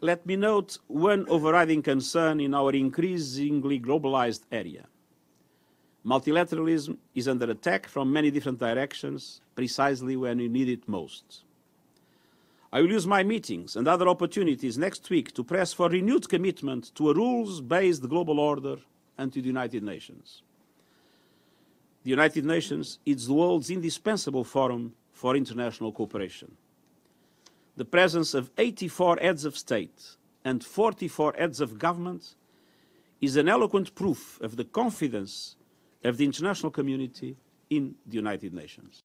let me note one overriding concern in our increasingly globalized area. Multilateralism is under attack from many different directions, precisely when we need it most. I will use my meetings and other opportunities next week to press for renewed commitment to a rules-based global order and to the United Nations. The United Nations is the world's indispensable forum for international cooperation the presence of 84 heads of state and 44 heads of government is an eloquent proof of the confidence of the international community in the United Nations.